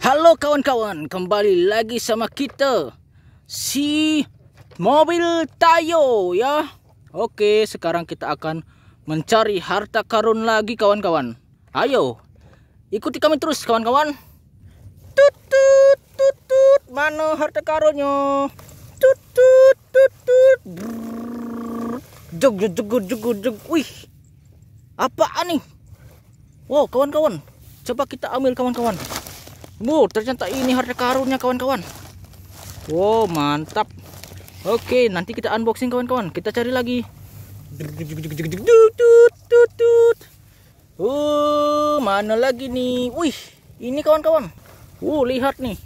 Halo kawan-kawan, kembali lagi sama kita si mobil Tayo ya. Oke, sekarang kita akan mencari harta karun lagi kawan-kawan. Ayo, ikuti kami terus kawan-kawan. Tutut tutut mana harta karunnya? Tutut tutut. jug, jug, jug, jug, Wih. apa nih? Wow, kawan-kawan. Coba kita ambil kawan-kawan. Wow, ternyata ini harta karunnya kawan-kawan. Wow, mantap. Oke, nanti kita unboxing kawan-kawan. Kita cari lagi. Uh, mana lagi nih? Wih, ini kawan-kawan. Uh, lihat nih.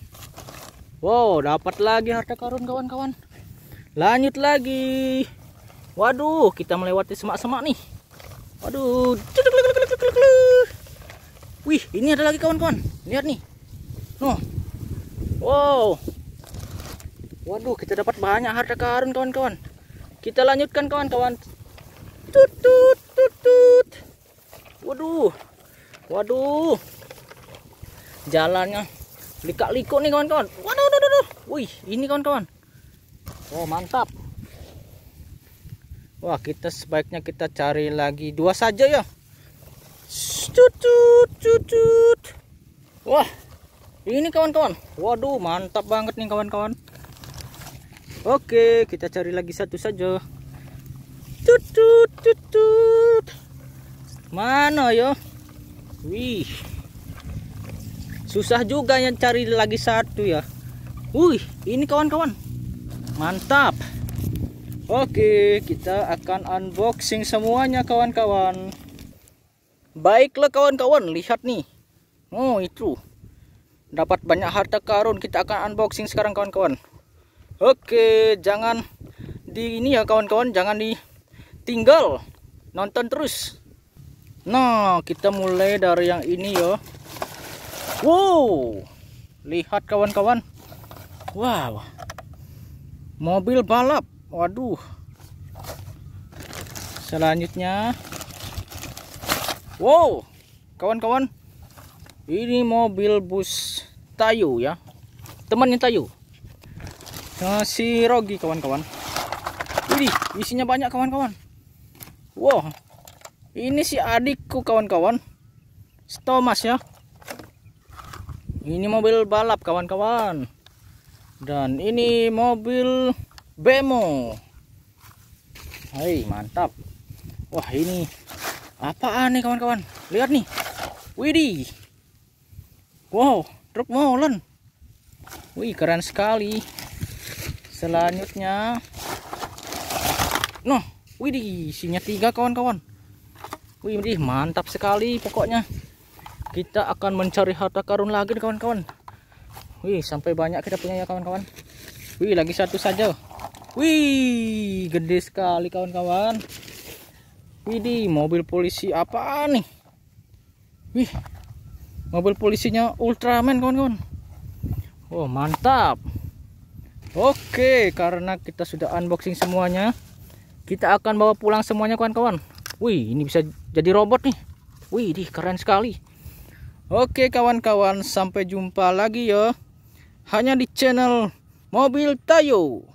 Wow, dapat lagi harta karun kawan-kawan. Lanjut lagi. Waduh, kita melewati semak-semak nih. Waduh. Wih, ini ada lagi kawan-kawan. Lihat nih. Oh. Wow. Waduh, kita dapat banyak harta karun kawan-kawan. Kita lanjutkan kawan-kawan. Tut tut tut tut. Waduh. Waduh. Jalannya likak-likuk nih kawan-kawan. Waduh, waduh, waduh. Wih, ini kawan-kawan. Oh, mantap. Wah, kita sebaiknya kita cari lagi dua saja ya. Tut tut tut tut. Wah ini kawan-kawan waduh mantap banget nih kawan-kawan oke kita cari lagi satu saja tutut tutut mana yo wih susah juga yang cari lagi satu ya wih ini kawan-kawan mantap oke kita akan unboxing semuanya kawan-kawan baiklah kawan-kawan lihat nih oh itu dapat banyak harta karun kita akan unboxing sekarang kawan-kawan oke jangan di ini ya kawan-kawan jangan ditinggal nonton terus nah kita mulai dari yang ini ya wow lihat kawan-kawan wow mobil balap waduh selanjutnya wow kawan-kawan ini mobil bus tayu ya temannya tayu nah, si rogi kawan-kawan ini isinya banyak kawan-kawan wow ini si adikku kawan-kawan stomas ya ini mobil balap kawan-kawan dan ini mobil bemo Hai mantap Wah ini apaan nih kawan-kawan Lihat nih Widih Wow truk molen wih keren sekali selanjutnya noh wih isinya tiga kawan-kawan wih mantap sekali pokoknya kita akan mencari harta karun lagi kawan-kawan wih sampai banyak kita punya ya kawan-kawan wih lagi satu saja wih gede sekali kawan-kawan di mobil polisi apa nih? Wih, mobil polisinya Ultraman kawan-kawan Oh mantap Oke karena kita sudah unboxing semuanya kita akan bawa pulang semuanya kawan-kawan Wih ini bisa jadi robot nih Wih ini keren sekali Oke kawan-kawan sampai jumpa lagi ya Hanya di channel Mobil Tayo